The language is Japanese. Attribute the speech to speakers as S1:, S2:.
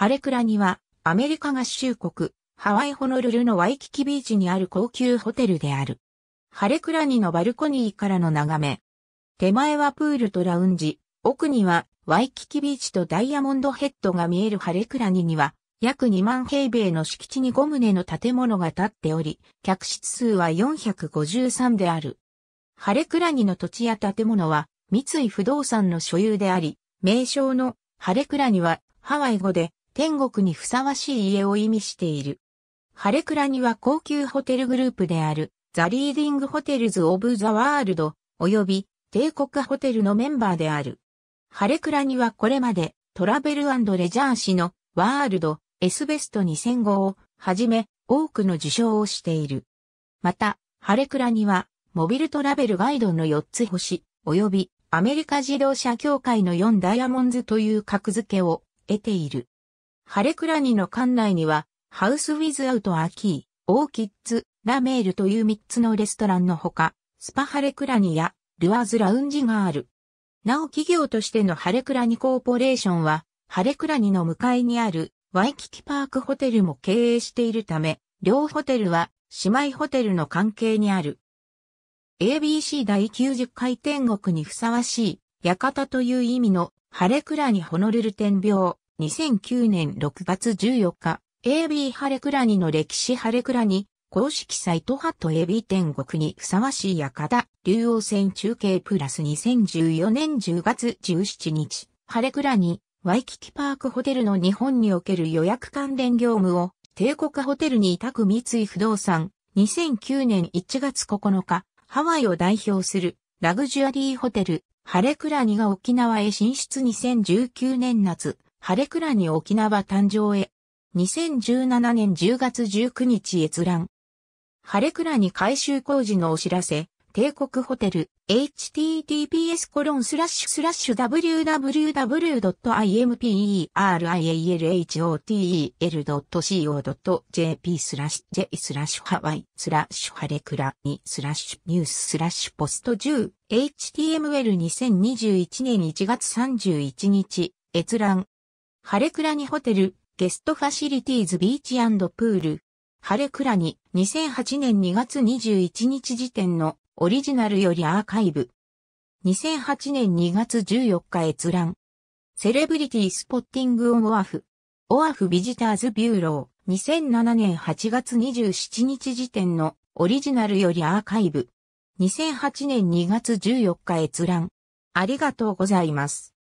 S1: ハレクラには、アメリカ合衆国、ハワイホノルルのワイキキビーチにある高級ホテルである。ハレクラニのバルコニーからの眺め。手前はプールとラウンジ、奥にはワイキキビーチとダイヤモンドヘッドが見えるハレクラニには、約2万平米の敷地に5棟の建物が建っており、客室数は453である。ハレクラニの土地や建物は、三井不動産の所有であり、名称のハレクラニはハワイ語で天国にふさわしい家を意味している。ハレクラには高級ホテルグループである、ザ・リーディング・ホテルズ・オブ・ザ・ワールド、及び帝国ホテルのメンバーである。ハレクラにはこれまで、トラベルレジャー誌のワールド、エスベスト2000号をはじめ多くの受賞をしている。また、ハレクラにはモビルトラベルガイドの4つ星、及びアメリカ自動車協会の4ダイヤモンズという格付けを得ている。ハレクラニの館内には、ハウスウィズアウトアキー、オーキッズ、ラメールという3つのレストランのほか、スパハレクラニやルアーズラウンジがある。なお企業としてのハレクラニコーポレーションは、ハレクラニの向かいにあるワイキキパークホテルも経営しているため、両ホテルは姉妹ホテルの関係にある。ABC 第90回天国にふさわしい、館という意味のハレクラニホノルル天病。2009年6月14日、AB ハレクラニの歴史ハレクラニ、公式サイトハット AB 天国にふさわしい館、竜王戦中継プラス2014年10月17日、ハレクラニ、ワイキキパークホテルの日本における予約関連業務を、帝国ホテルに委託三井不動産、2009年1月9日、ハワイを代表するラグジュアリーホテル、ハレクラニが沖縄へ進出2019年夏、晴れくらに沖縄誕生へ。2017年10月19日閲覧。晴れくらに改修工事のお知らせ、帝国ホテル、https コロンスラッシュスラッシュ w w w i m p e r i l h o t e l c o j p スラッシュ j スラッシュハワイスラッシュハレクラにスラッシュニューススラッシュポスト10 html2021 年1月31日閲覧ハレクラニホテル、ゲストファシリティーズビーチプール。ハレクラニ、2008年2月21日時点のオリジナルよりアーカイブ。2008年2月14日閲覧。セレブリティスポッティングオンオアフ。オアフビジターズビューロー。2007年8月27日時点のオリジナルよりアーカイブ。2008年2月14日閲覧。ありがとうございます。